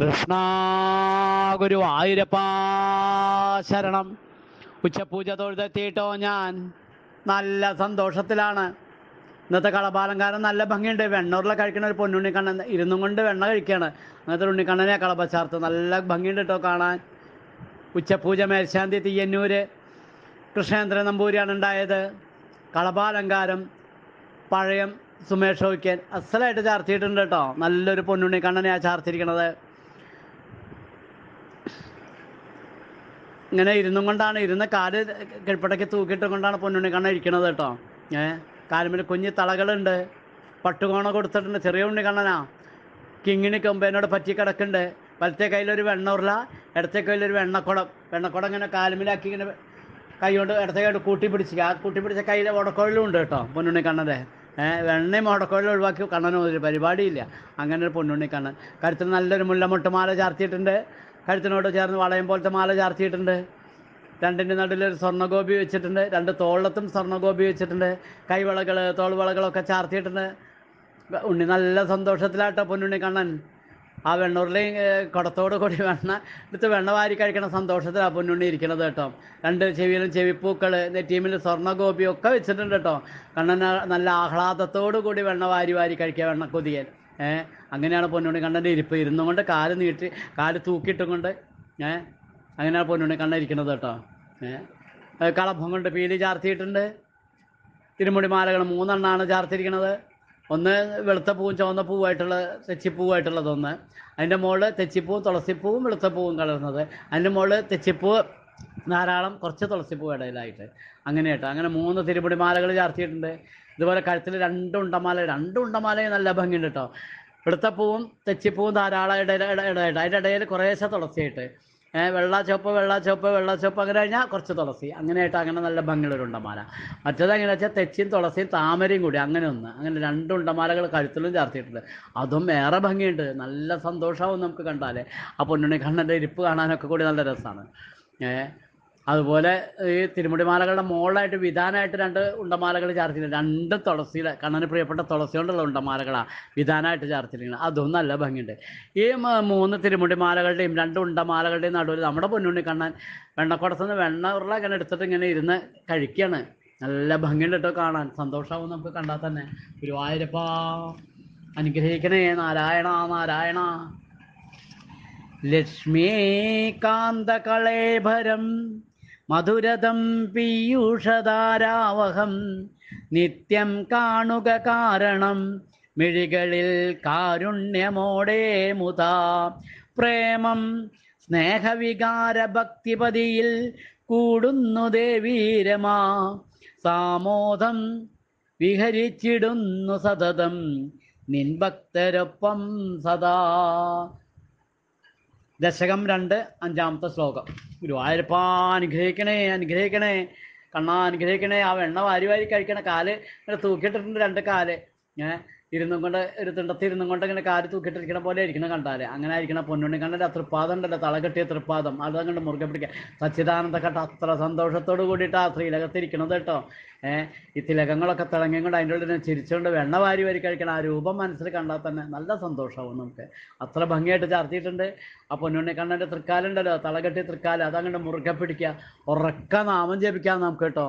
കൃഷ്ണ ഗുരു ആയിരപ്പാ ശരണം ഉച്ചപൂജ തൊഴുതെത്തിയിട്ടോ ഞാൻ നല്ല സന്തോഷത്തിലാണ് ഇന്നത്തെ കളപാലങ്കാരം നല്ല ഭംഗിയുണ്ട് വെണ്ണൂറിലെ കഴിക്കണ ഒരു പൊന്നുണ്ണിക്കണ്ണൻ ഇരുന്നും കൊണ്ട് വെണ്ണ കഴിക്കുകയാണ് അങ്ങനത്തെ ഉണ്ണിക്കണ്ണനെ ഉണ്ണിക്കണ്ണനെ കളപച്ചാർത്ത് നല്ല ഭംഗിയുണ്ട് കേട്ടോ കാണാൻ ഉച്ചപൂജ മേൽശാന്തി തീയന്നൂര് കൃഷ്ണേന്ദ്രൻ നമ്പൂരിയാണ് ഉണ്ടായത് കളപാലങ്കാരം പഴയം സുമേഷ് ഓയ്ക്കൻ അസലായിട്ട് ചാർത്തിയിട്ടുണ്ട് കേട്ടോ നല്ലൊരു പൊന്നുണ്ണിക്കണ്ണനെയാണ് ചാർത്തിയിരിക്കണത് ഇങ്ങനെ ഇരുന്നും കൊണ്ടാണ് ഇരുന്ന കാല് കിഴപ്പടക്ക് തൂക്കിയിട്ട് കൊണ്ടാണ് കണ്ണ ഇരിക്കണത് കേട്ടോ ഏ കാലുമ്പിൽ കുഞ്ഞു തളകളുണ്ട് പട്ടുകോണ കൊടുത്തിട്ടുണ്ട് ചെറിയ ഉണ്ണി കണ്ണനാ കിങ്ങിണി കൊമ്പേനോട് പറ്റി കിടക്കുന്നുണ്ട് വലത്തെ കയ്യിലൊരു വെണ്ണ ഉരുള ഇടത്തെ കയ്യിലൊരു വെണ്ണക്കുടം വെണ്ണക്കുടം ഇങ്ങനെ കാലുമിലാക്കി ഇങ്ങനെ കൈകൊണ്ട് ഇടത്തെ കൈ കൂട്ടി പിടിച്ച് ആ കൂട്ടി പിടിച്ച കയ്യിൽ ഉടക്കോഴിലും ഉണ്ട് കേട്ടോ പൊന്നുണ്ണിക്കണ്ണൻ്റെ വെണ്ണയും മുടക്കോലും ഒഴിവാക്കി കണ്ണനും ഒരു പരിപാടിയില്ല അങ്ങനെ ഒരു പൊന്നുണ്ണി കണ്ണൻ കരുത്തിൽ നല്ലൊരു മുല്ലമൊട്ടുമാല ചാർത്തിയിട്ടുണ്ട് കഴുത്തിനോട് ചേർന്ന് വളയം പോലത്തെ മാല ചാർത്തിയിട്ടുണ്ട് രണ്ടിൻ്റെ നടുവിൽ ഒരു സ്വർണ്ണഗോപി വെച്ചിട്ടുണ്ട് രണ്ട് തോളത്തും സ്വർണ്ണഗോപി വെച്ചിട്ടുണ്ട് കൈവളകൾ തോൾവളകളൊക്കെ ചാർത്തിയിട്ടുണ്ട് ഉണ്ണി നല്ല സന്തോഷത്തിലാട്ടോ പൊന്നുണ്ണി കണ്ണൻ ആ വെണ്ണൂരിലെ കുടത്തോട് കൂടി വെണ്ണ എടുത്ത് വെണ്ണ വാരി കഴിക്കണ സന്തോഷത്തിലാണ് പൊന്നുണ്ണി ഇരിക്കണത് കേട്ടോ രണ്ട് ചെവിയിലും ചെവിപ്പൂക്കൾ നെറ്റീമിൽ സ്വർണ്ണഗോപിയൊക്കെ വെച്ചിട്ടുണ്ട് കേട്ടോ കണ്ണൻ നല്ല ആഹ്ലാദത്തോടു കൂടി വെണ്ണ വാരി വാരി കഴിക്കുക കൊതിയാൽ അങ്ങനെയാണ് പൊന്നുണ്ണി കണ്ണൻ്റെ ഇരിപ്പ് ഇരുന്നുകൊണ്ട് കാല് നീട്ടി കാല് തൂക്കിയിട്ടും കൊണ്ട് ഏഹ് അങ്ങനെയാണ് പൊന്നുണ്ണി കണ്ണൻ ഇരിക്കുന്നത് കേട്ടോ ഏഹ് കളഭം കൊണ്ട് പീലി ചാർത്തിയിട്ടുണ്ട് തിരുമുടി മാലകൾ മൂന്നെണ്ണമാണ് ചാർത്തിരിക്കുന്നത് ഒന്ന് വെളുത്ത പൂവും ചുവന്ന പൂവായിട്ടുള്ള തെച്ചിപ്പൂവായിട്ടുള്ളതൊന്ന് അതിൻ്റെ മുകളിൽ തെച്ചിപ്പൂവും തുളസിപ്പൂവും വെളുത്ത പൂവും കലർന്നത് അതിൻ്റെ മുകളിൽ തെച്ചിപ്പൂവ് ധാരാളം കുറച്ച് തുളസിപ്പൂ ഇടയിലായിട്ട് കേട്ടോ അങ്ങനെ മൂന്ന് തിരുമുടി മാലകൾ ചാർത്തിയിട്ടുണ്ട് ഇതുപോലെ കഴുത്തിൽ രണ്ട് ഉണ്ടമാല രണ്ട് ഉണ്ടമാല നല്ല ഭംഗിയുണ്ട് കേട്ടോ പൂവും തെച്ചിപ്പൂവും ധാരാളമായിട്ട് ഇടയിട്ട് അതിൻ്റെ ഇടയിൽ കുറേശ്ശെ തുളസിയായിട്ട് വെള്ള ചുവപ്പ് വെള്ള ചുവപ്പ് വെള്ള ചുവപ്പ് അങ്ങനെ കഴിഞ്ഞാൽ കുറച്ച് തുളസി അങ്ങനെയായിട്ട് അങ്ങനെ നല്ല ഭംഗിയുള്ളൊരു ഉണ്ടമാല മറ്റേത് എങ്ങനെ വെച്ചാൽ തെച്ചിയും തുളസിയും താമരയും കൂടി അങ്ങനെ ഒന്ന് അങ്ങനെ രണ്ട് ഉണ്ടമാലകൾ കഴുത്തിലും ചേർത്തിട്ടുണ്ട് അതും ഏറെ ഭംഗിയുണ്ട് നല്ല സന്തോഷമാവും നമുക്ക് കണ്ടാലേ ആ പൊന്നുണ്ണി കണ്ണൻ്റെ ഇരിപ്പ് കാണാനൊക്കെ കൂടി നല്ല രസമാണ് ഏഹ് അതുപോലെ ഈ തിരുമുടിമാലകളുടെ മുകളിലായിട്ട് വിധാനമായിട്ട് രണ്ട് ഉണ്ടമാലകൾ ചാർത്തിട്ടുണ്ട് രണ്ട് തുളസിയിലെ കണ്ണന് പ്രിയപ്പെട്ട തുളസി കൊണ്ടുള്ള ഉണ്ടമാലകളാണ് വിധാനമായിട്ട് ചാർത്തിരിക്കുന്നത് അതും നല്ല ഭംഗിയുണ്ട് ഈ മൂന്ന് തിരുമുടിമാലകളുടെയും രണ്ട് ഉണ്ടമാലകളുടെയും നടുവിൽ നമ്മുടെ പൊന്നുണ്ണി കണ്ണൻ നിന്ന് വെണ്ണ ഉരുള ഇങ്ങനെ എടുത്തിട്ട് ഇങ്ങനെ ഇരുന്ന് കഴിക്കുകയാണ് നല്ല ഭംഗിയുണ്ട് കേട്ടോ കാണാൻ സന്തോഷമാവും നമുക്ക് കണ്ടാൽ തന്നെ ഗുരുവായൂരപ്പാ അനുഗ്രഹിക്കണേ നാരായണ നാരായണ ലക്ഷ്മീകാന്തകളേഭരം മധുരതം പീയൂഷധാരാവഹം നിത്യം കാണുക കാരണം മിഴികളിൽ കാരുണ്യമോടെ മുതാ പ്രേമം ഭക്തിപതിയിൽ കൂടുന്നു ദേവീരമാ സാമോദം വിഹരിച്ചിടുന്നു സതതം നിൻഭക്തരൊപ്പം സദാ ദശകം രണ്ട് അഞ്ചാമത്തെ ശ്ലോകം ഗുരുവായൂരപ്പാ അനുഗ്രഹിക്കണേ അനുഗ്രഹിക്കണേ കണ്ണാ അനുഗ്രഹിക്കണേ ആ വെണ്ണ വാരി വാരി കഴിക്കണ കാല് ഇങ്ങനെ തൂക്കിയിട്ടിട്ടുണ്ട് രണ്ട് കാല് ഇങ്ങനെ ഇരുന്നും കൊണ്ട് ഒരു തിണ്ടത്തി ഇരുന്നും കൊണ്ട് ഇങ്ങനെ കാര് തൂക്കിട്ടിരിക്കണ പോലെ ഇരിക്കണം കണ്ടാല് അങ്ങനെ ഇരിക്കണ പൊന്നുണ്ണി കണ്ടല്ല തൃപ്പാദം ഉണ്ടല്ലോ തല കെട്ടിയ തൃപ്പാദം അത് അങ്ങോട്ട് മുറുകെ പിടിക്കുക സച്ചിദാനന്ദ കണ്ട അത്ര സന്തോഷത്തോട് കൂടിയിട്ട് ആ ശ്രീലകത്തിരിക്കണത് കേട്ടോ ഏഹ് ഈ തിലകങ്ങളൊക്കെ തിളങ്ങിയും കൊണ്ട് അതിൻ്റെ ഉള്ളിൽ ചിരിച്ചുകൊണ്ട് വെണ്ണ വാരി വരി കഴിക്കണം ആ രൂപം മനസ്സിൽ കണ്ടാൽ തന്നെ നല്ല സന്തോഷമാവും നമുക്ക് അത്ര ഭംഗിയായിട്ട് ചാർത്തിയിട്ടുണ്ട് ആ പൊന്നുണ്ണി കണ്ണൻ്റെ തൃക്കാലുണ്ടല്ലോ തളകെട്ടിയ തൃക്കാല് അങ്ങോട്ട് മുറുകെ പിടിക്കുക ഉറക്ക നാമം ജപിക്കാം നമുക്ക് കേട്ടോ